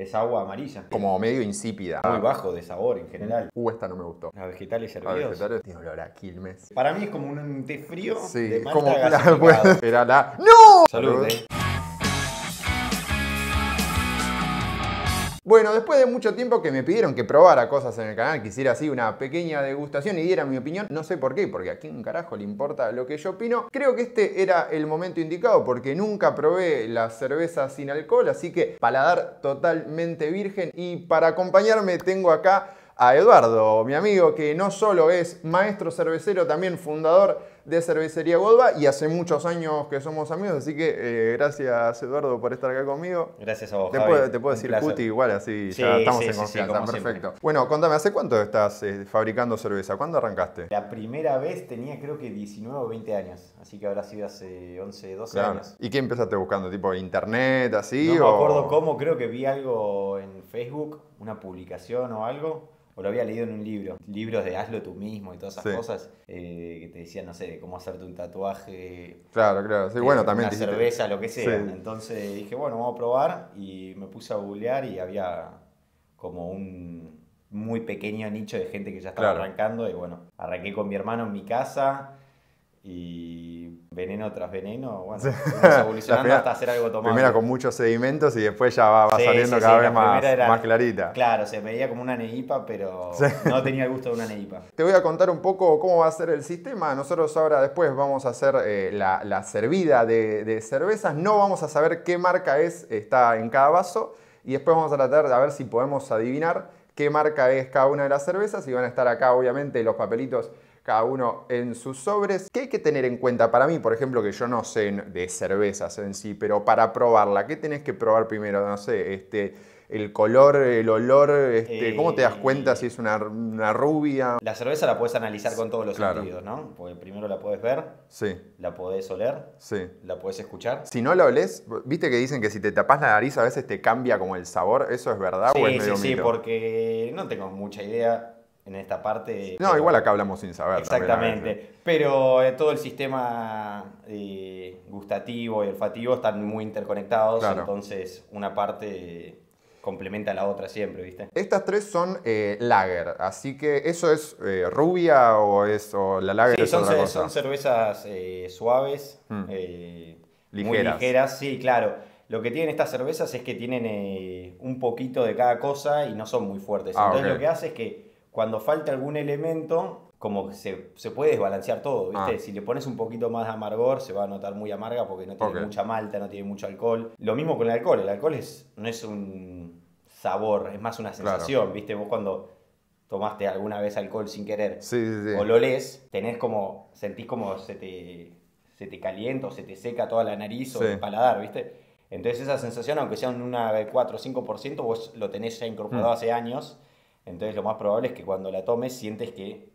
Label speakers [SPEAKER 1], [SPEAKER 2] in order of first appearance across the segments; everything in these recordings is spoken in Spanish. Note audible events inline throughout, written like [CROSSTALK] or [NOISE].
[SPEAKER 1] Es agua amarilla. Como medio insípida. Muy bajo de sabor en general. Uh, esta no me gustó. Las vegetales hervidos. A vegetales. Tiene olor a quilmes.
[SPEAKER 2] Para mí es como un té frío. Sí, de es como. La, [LAUGHS] era la. ¡No! Salud,
[SPEAKER 1] Bueno, después de mucho tiempo que me pidieron que probara cosas en el canal, quisiera así una pequeña degustación y diera mi opinión, no sé por qué, porque a quién carajo le importa lo que yo opino, creo que este era el momento indicado porque nunca probé la cerveza sin alcohol, así que paladar totalmente virgen y para acompañarme tengo acá a Eduardo, mi amigo que no solo es maestro cervecero, también fundador de Cervecería Godva y hace muchos años que somos amigos, así que eh, gracias Eduardo por estar acá conmigo.
[SPEAKER 2] Gracias a vos. Te, Puedo, te puedo, decir Cuti igual, así ya estamos en confianza. Perfecto.
[SPEAKER 1] Bueno, contame, ¿hace cuánto estás eh, fabricando cerveza? ¿Cuándo arrancaste? La
[SPEAKER 2] primera vez tenía creo que 19 o 20 años, así que habrá sido hace 11, 12 años.
[SPEAKER 1] ¿Y qué empezaste buscando? ¿Tipo internet, así? No me acuerdo
[SPEAKER 2] cómo, creo que vi algo en Facebook, una publicación o algo o lo había leído en un libro, libros de hazlo tú mismo y todas esas cosas, eh, que te decían, no sé, cómo hacerte un tatuaje. Claro, claro, sí, bueno, también. Una cerveza, lo que sea. Entonces dije, bueno, vamos a probar y me puse a googlear y había como un muy pequeño nicho de gente que ya estaba arrancando y bueno, arranqué con mi hermano en mi casa y veneno tras veneno, bueno, [LAUGHS] evolucionando hasta hacer algo tomado. primera con
[SPEAKER 1] muchos sedimentos y después ya va, saliendo cada vez más, clarita.
[SPEAKER 2] Claro, se veía como una neipa, pero no tenía el gusto de una neipa.
[SPEAKER 1] Te voy a contar un poco cómo va a ser el sistema. Nosotros ahora después vamos a hacer eh, la, servida de, cervezas. No vamos a saber qué marca es, está en cada vaso. Y después vamos a tratar de ver si podemos adivinar qué marca es cada una de las cervezas. Y van a estar acá, obviamente, los papelitos cada uno en sus sobres. ¿Qué hay que tener en cuenta para mí? Por ejemplo, que yo no sé de cervezas en sí, pero para probarla, ¿qué tenés que probar primero? No sé, este, el color, el olor, este, ¿cómo te das cuenta si es una, rubia? La
[SPEAKER 2] cerveza la puedes analizar con todos los sentidos, ¿no? Porque primero la puedes ver, sí. la podés oler, sí. la podés escuchar.
[SPEAKER 1] Si no la olés, viste que dicen que si te tapás la nariz a veces te cambia como el sabor, ¿eso es verdad? Sí, o sí, sí,
[SPEAKER 2] porque no tengo mucha idea en esta parte. No, igual
[SPEAKER 1] acá hablamos sin saber. Exactamente.
[SPEAKER 2] Pero eh, todo el sistema eh, gustativo y olfativo están muy interconectados, entonces una parte complementa a la otra siempre, ¿viste?
[SPEAKER 1] Estas tres son eh, lager, así que eso es rubia o es la lager es son, otra cosa. son
[SPEAKER 2] cervezas suaves, mm. ligeras. muy ligeras, sí, claro. Lo que tienen estas cervezas es que tienen un poquito de cada cosa y no son muy fuertes. Ah, entonces lo que hace es que cuando falta algún elemento, como se, se puede desbalancear todo, ¿viste? Ah. Si le pones un poquito más de amargor, se va a notar muy amarga porque no tiene mucha malta, no tiene mucho alcohol. Lo mismo con el alcohol, el alcohol es, no es un sabor, es más una sensación, ¿viste? Vos cuando tomaste alguna vez alcohol sin querer o lo lees, tenés como, sentís como se te, se te calienta o se te seca toda la nariz o el paladar, ¿viste? Entonces esa sensación, aunque sea un 4 o 5%, vos lo tenés ya incorporado mm. hace años entonces lo más probable es que cuando la tomes sientes que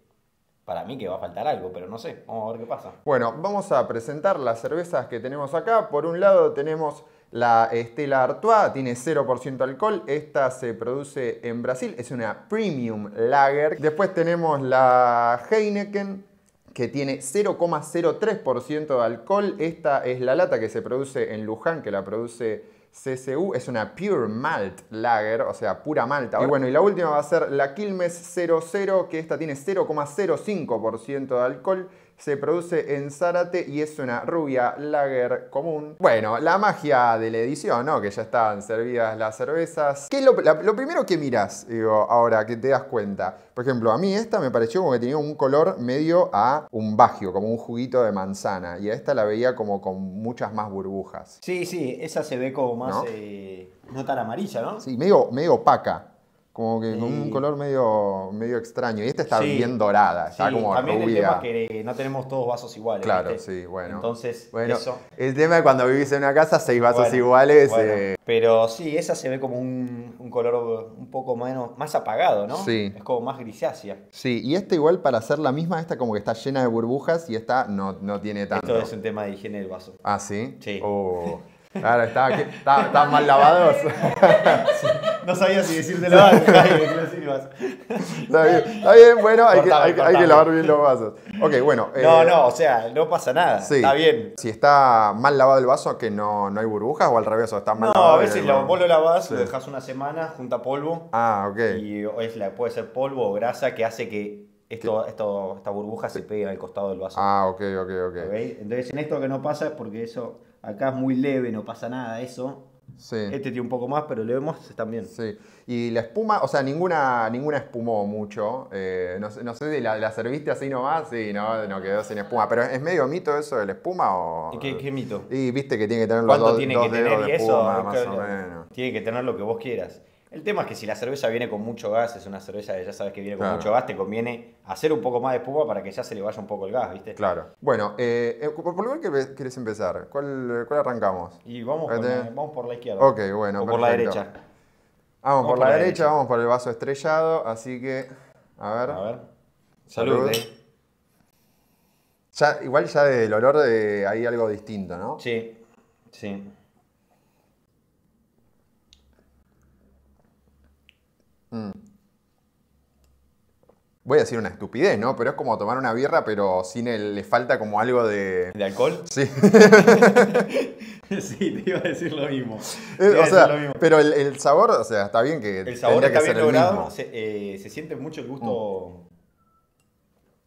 [SPEAKER 2] para mí que va a faltar algo, pero no sé, vamos a ver qué pasa.
[SPEAKER 1] Bueno, vamos a presentar las cervezas que tenemos acá. Por un lado tenemos la Estela Artois, tiene 0% alcohol, esta se produce en Brasil, es una premium lager. Después tenemos la Heineken, que tiene 0,03% de alcohol, esta es la lata que se produce en Luján, que la produce CCU es una Pure Malt Lager, o sea, pura malta. Y bueno, y la última va a ser la Quilmes 00, que esta tiene 0,05% de alcohol se produce en Zárate y es una rubia lager común. Bueno, la magia de la edición, ¿no? Que ya están servidas las cervezas. ¿Qué lo, primero que miras? digo, ahora que te das cuenta? Por ejemplo, a mí esta me pareció como que tenía un color medio a un bagio, como un juguito de manzana. Y a esta la veía como con muchas más burbujas.
[SPEAKER 2] Sí, sí, esa se ve como más... ¿No? Eh, tan amarilla, ¿no? Sí,
[SPEAKER 1] medio opaca. Como que con un color medio, medio extraño. Y esta está bien dorada, está como también El tema
[SPEAKER 2] que no tenemos todos vasos iguales. Claro, sí, bueno. Entonces, eso.
[SPEAKER 1] El tema es cuando vivís en una casa, seis vasos iguales. Eh.
[SPEAKER 2] Pero sí, esa se ve como un, color un poco menos, más apagado, ¿no? Sí. Es como más grisácea.
[SPEAKER 1] Sí, y esta igual para hacer la misma, esta como que está llena de burbujas y esta no, tiene tanto. Esto es un
[SPEAKER 2] tema de higiene del vaso. Ah,
[SPEAKER 1] sí. Sí. Oh.
[SPEAKER 2] Claro, estaba, mal lavados. no sabía si decir lavar. está, bien, está bien, bueno, hay, que, hay, que lavar bien los
[SPEAKER 1] vasos. Ok, bueno. Eh, no, no, o
[SPEAKER 2] sea, no pasa nada. está bien.
[SPEAKER 1] Si está mal lavado el vaso, que no, no hay burbujas o al revés, o está mal no, lavado. No, a veces lo, vos lo
[SPEAKER 2] lavás, lo dejas una semana, junta polvo. Ah, ok. Y es la, puede ser polvo o grasa que hace que esto, esto, esta burbuja se pegue al costado del vaso. Ah, ok, ok, ok. Entonces en esto que no pasa es porque eso Acá es muy leve, no pasa nada eso. Este tiene un poco más, pero le vemos, también.
[SPEAKER 1] Sí. Y la espuma, o sea, ninguna, ninguna espumó mucho. Eh, no, sé de la, serviste así nomás y no, no quedó sin espuma. Pero ¿es medio mito eso de la espuma o...? ¿Qué, mito? Y viste que tiene que tener los dos, tiene que tener de espuma, eso? más o menos.
[SPEAKER 2] Tiene que tener lo que vos quieras. El tema es que si la cerveza viene con mucho gas, es una cerveza que ya sabes que viene con mucho gas, te conviene hacer un poco más de espuma para que ya se le vaya un poco el gas, ¿viste? Claro. Bueno, eh, eh, ¿por qué que quieres empezar?
[SPEAKER 1] ¿Cuál, arrancamos? Y este. vamos, por la izquierda. Ok, bueno. por la derecha. Vamos, por, la, derecha, vamos por el vaso estrellado, así que. A ver. A ver. Salud. Eh. igual ya del olor de, hay algo distinto, ¿no? Sí, sí. Mm. Voy a decir una estupidez, ¿no? Pero es como tomar una birra, pero sin el, le falta como algo de. ¿De alcohol? Sí. [LAUGHS]
[SPEAKER 2] sí, te iba a decir lo mismo. Eh, o sea,
[SPEAKER 1] pero el, sabor, o sea, está bien que. El sabor está bien logrado.
[SPEAKER 2] Eh, se, siente mucho el gusto.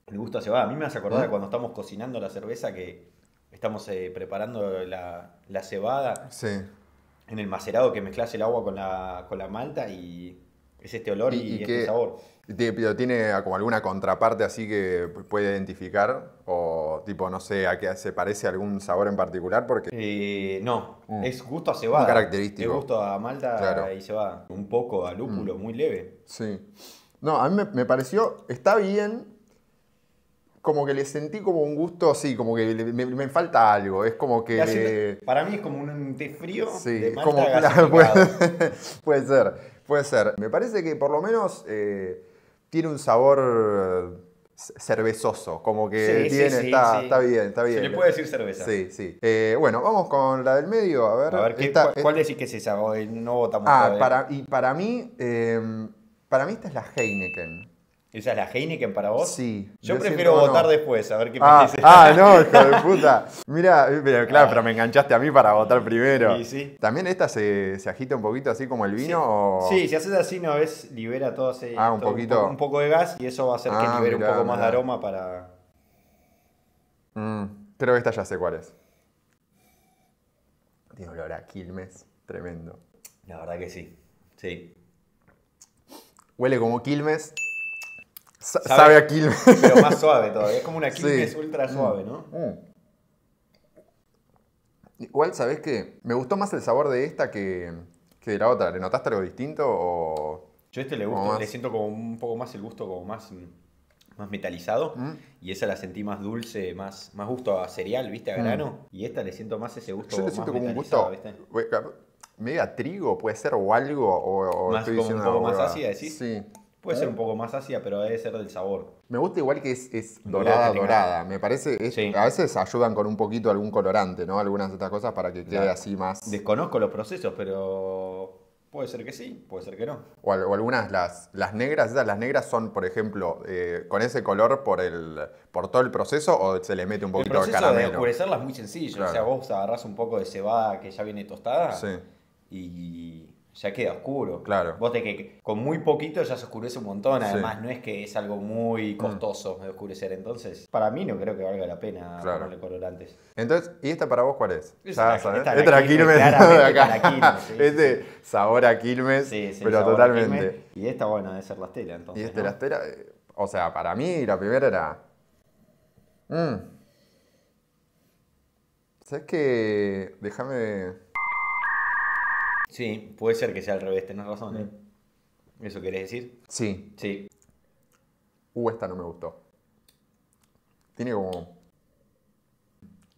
[SPEAKER 2] El gusto a cebada. A mí me hace acordar ¿Eh? cuando estamos cocinando la cerveza que estamos preparando la, cebada. Sí. En el macerado que mezclas el agua con la malta y es este olor y, este sabor.
[SPEAKER 1] Pero tiene como alguna contraparte así que puede identificar o tipo, no sé, a qué se parece algún sabor en particular porque... Eh, no, mm. es gusto a cebada. Un característico. Es gusto
[SPEAKER 2] a malta y cebada.
[SPEAKER 1] Un poco a lúpulo, mm. muy leve. Sí. No, a mí me, pareció, está bien, como que le sentí como un gusto así, como que me, falta algo, es como que... para
[SPEAKER 2] mí es como un té frío. Sí, de malta
[SPEAKER 1] [LAUGHS] puede ser. Puede ser. Me parece que por lo menos eh, tiene un sabor eh, cervezoso, como que tiene, está, bien, está bien. Se le puede decir cerveza. Sí, sí. Eh, bueno, vamos con la del medio, a ver. A ver, ¿qué, ¿cuál, decís que es esa? No votamos. Ah, para, y para mí, para mí esta es la Heineken.
[SPEAKER 2] ¿Esa es la Heineken
[SPEAKER 1] para vos? Sí. Yo prefiero votar después, a ver qué ah, Ah, no, [LAUGHS] hijo de puta. Mira, eh, pero claro, ah. pero me enganchaste a mí para votar primero. Sí, sí. ¿También esta se, agita un poquito así como el vino? Sí, si haces
[SPEAKER 2] así ¿no ves? libera todo ese. Ah, un poquito. Un, poco de gas y eso va a hacer que ah, libere un poco más de aroma para.
[SPEAKER 1] Mm, creo que esta ya sé cuál es. dios olor a Quilmes. Tremendo. La verdad que sí. Sí. Huele como Quilmes. Sabe, a Quilmes. Pero más [LAUGHS] suave todavía. Es como una Quilmes es ultra suave, ¿no? Mm. Igual, ¿sabés qué? Me gustó más el sabor de esta que, que de la otra. ¿Le notaste algo distinto
[SPEAKER 2] o...?
[SPEAKER 1] Yo a este le gusto, le siento
[SPEAKER 2] como un poco más el gusto como más, más metalizado. Mm. Y esa la sentí más dulce, más, más gusto a cereal, ¿viste? A mm. grano. Y esta le siento más ese gusto Yo le siento más como un gusto... ¿viste?
[SPEAKER 1] trigo, puede ser, o algo, o, o más, como un poco más ácida, ¿sí?
[SPEAKER 2] Sí. Puede ser un poco más ácida, pero debe ser del sabor.
[SPEAKER 1] Me gusta igual que es, dorada, dorada. Me parece, a veces ayudan con un poquito algún colorante, ¿no? Algunas de estas cosas para que quede así más... Desconozco los
[SPEAKER 2] procesos, pero puede ser que sí, puede ser que no.
[SPEAKER 1] O, algunas, las, las negras, esas las negras son, por ejemplo, eh, con ese color por, el, por todo el proceso o se le mete un poquito de caramelo. El proceso de oscurecerlas
[SPEAKER 2] es muy sencillo. O sea, vos agarrás un poco de cebada que ya viene tostada y ya queda oscuro. Claro. Vos te que con muy poquito ya se oscurece un montón, además no es que es algo muy mm. costoso de oscurecer, entonces para mí no creo que valga la pena ponerle colorantes. Entonces, ¿y esta para vos cuál es? ya esta es Quilmes, de este sabor a Quilmes, sí, pero totalmente.
[SPEAKER 1] Y esta, bueno, debe ser la estela entonces. Y esta es la estela, eh, o sea, para mí la primera
[SPEAKER 2] era... Mm. ¿Sabes qué? Déjame Sí, puede ser que sea al revés, tenés razón. ¿eh? Mm. ¿Eso querés decir? Sí. Sí. Uh, esta no me gustó.
[SPEAKER 1] Tiene como.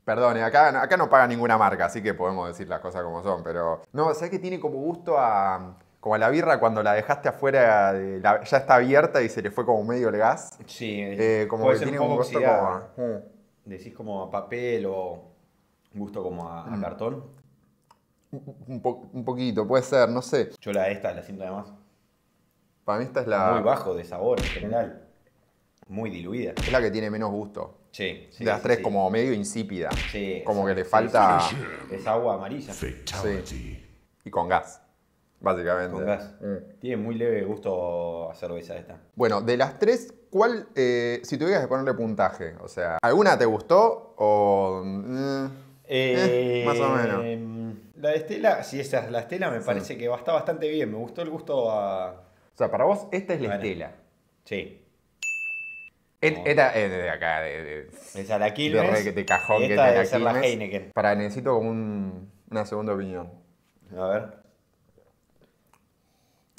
[SPEAKER 1] Perdón, ¿eh? acá, no paga ninguna marca, así que podemos decir las cosas como son, pero. No, sé que tiene como gusto a. Como a la birra cuando la dejaste afuera, ya está abierta y se le fue como medio el gas. Sí, eh, como que tiene un gusto como. A... Mm.
[SPEAKER 2] Decís como a papel o gusto como
[SPEAKER 1] a mm. cartón. Un, un, poquito, puede ser, no sé. Yo la esta la siento además. Para mí esta es la. Muy bajo de sabor en general. Muy diluida. Es la que tiene menos gusto. Sí, de las tres como medio insípida. Como que le falta... Es agua amarilla.
[SPEAKER 2] Y con gas, básicamente. Con gas. Mm. Tiene muy leve gusto a cerveza esta.
[SPEAKER 1] Bueno, de las tres, ¿cuál, eh, si tuvieras
[SPEAKER 2] que ponerle puntaje? O sea,
[SPEAKER 1] ¿alguna te gustó o...? Mm, eh, eh, [LAUGHS] más o menos.
[SPEAKER 2] Mm, la de Estela, si esa es la Estela, me parece que va, está bastante bien. Me gustó el gusto a. O sea, para vos, esta es la Estela. Sí. Esta
[SPEAKER 1] es de acá, de. esa la Quilmes. De, que te cajón esta que la Heineken. Para, necesito como un, una segunda opinión. A ver.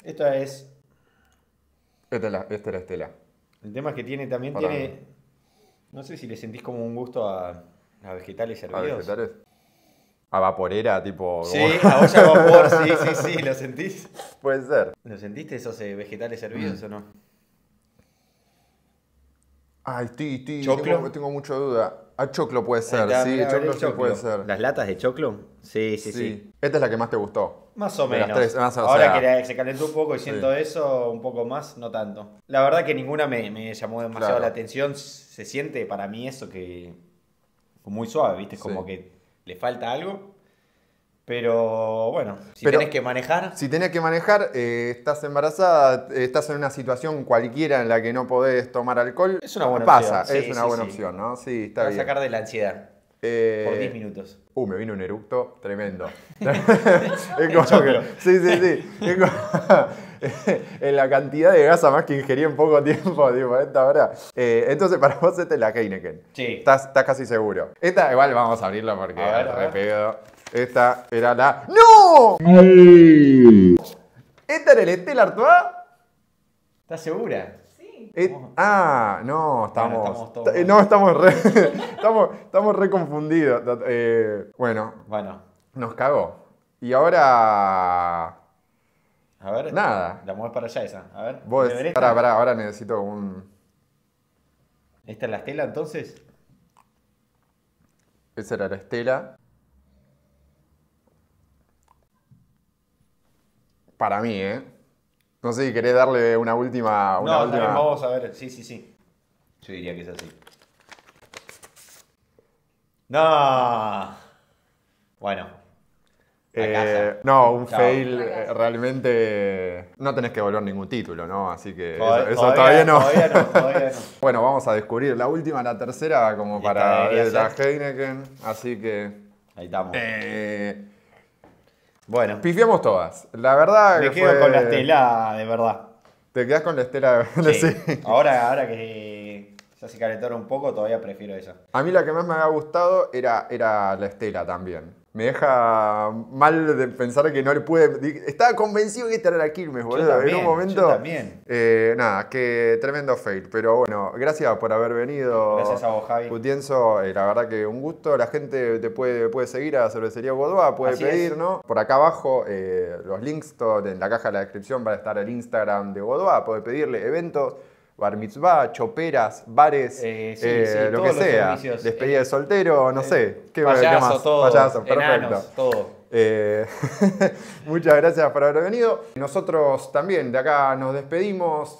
[SPEAKER 2] Esta es. Esta es la, esta es Estela. El tema es que tiene también tiene. No sé si le sentís como un gusto a, a vegetales hervidos. A vegetales
[SPEAKER 1] a vaporera, tipo. Sí, a olla a vapor, sí, sí, [LAUGHS] sí, ¿lo
[SPEAKER 2] sentís? Puede ser. ¿Lo sentiste esos eh, vegetales hervidos mm. o no?
[SPEAKER 1] Ay, ti, ti, ¿Choclo? Tengo, mucha duda. A ah, choclo puede ser, sí, choclo, puede
[SPEAKER 2] ser. ¿Las latas
[SPEAKER 1] de choclo? Sí, sí, sí, Esta es la que más te gustó. Más o menos. Ahora que se calentó un poco y siento
[SPEAKER 2] eso, un poco más, no tanto. La verdad que ninguna me, llamó demasiado la atención. Se siente para mí eso que muy suave, ¿viste? como que le falta algo. Pero bueno, si tenés que manejar.
[SPEAKER 1] Si tenés que manejar, eh, estás embarazada, eh, estás en una situación cualquiera en la que no podés tomar alcohol. Es una buena pasa, opción. es una buena opción, ¿no? Sí, está Para bien. sacar
[SPEAKER 2] de la ansiedad. Eh, Por 10 minutos. Uh, me vino
[SPEAKER 1] un eructo tremendo. [LAUGHS] es como que, sí, sí, sí. Es como, [LAUGHS] en la cantidad de gasa más que ingerí en poco tiempo, tipo, esta hora. Eh, entonces, para vos esta es la Heineken. Sí. Estás, estás casi seguro. Esta igual vamos a abrirla porque a Esta era la... ¡No! ¿Esta era el
[SPEAKER 2] Estel Artois? ¿Estás segura?
[SPEAKER 1] Eh, ah, no, estamos. no, estamos re, [LAUGHS] estamos, estamos re confundidos. Eh, bueno. Bueno. Nos cagó. Y ahora. A ver. Nada.
[SPEAKER 2] La mueves para allá esa. A ver. ahora
[SPEAKER 1] necesito un.
[SPEAKER 2] ¿Esta es la estela entonces?
[SPEAKER 1] Esa era la estela. Para mí, ¿eh? No sé querés darle una última. Una no, última... vamos
[SPEAKER 2] a ver. Sí, sí, sí. Yo diría que es así.
[SPEAKER 1] No. Bueno. Eh, no, un fail realmente. No tenés que volver ningún título, ¿no? Así que eso, todavía, no. Todavía no, todavía no. [LAUGHS] bueno, vamos a descubrir la última, la tercera, como para la Heineken. Así que. Ahí estamos. Eh, bueno. Pifiamos todas. La verdad. Me que quedo con la estela de verdad. Te quedas con la estela de [LAUGHS] verdad. Sí. sí. Ahora, ahora
[SPEAKER 2] que sea, si calentaron un poco, todavía prefiero esa.
[SPEAKER 1] A mí la que más me había gustado era, era la Estela también. Me deja mal de pensar que no le pude. Estaba convencido que esta era la Quilmes, boludo. en un momento. también. Eh, nada, que tremendo fail. Pero bueno, gracias por haber venido. Gracias a vos, Javi. Putienzo, eh, la verdad que un gusto. La gente te puede, puede seguir a Cervecería Godoy. puede pedir, ¿no? Por acá abajo, eh, los links, todo, en la caja de la descripción va a estar el Instagram de Godoy. Puede pedirle eventos bar mitzvah, choperas, bares, eh, eh, lo que sea, despedida de eh, soltero, no sé, qué payaso, más? Todo, payaso, perfecto. Enanos, todo. Eh, [LAUGHS] muchas gracias por haber venido. Nosotros también de acá nos despedimos.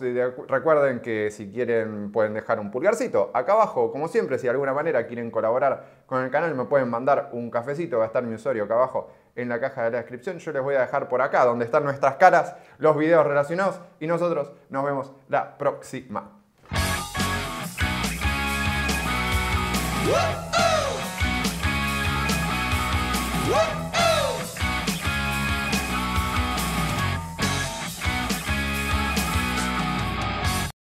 [SPEAKER 1] Recuerden que si quieren pueden dejar un pulgarcito acá abajo, como siempre, si de alguna manera quieren colaborar con el canal, me pueden mandar un cafecito, va a estar mi usuario acá abajo en la caja de la descripción. Yo les voy a dejar por acá, donde están nuestras caras, los videos relacionados y nosotros nos vemos la próxima.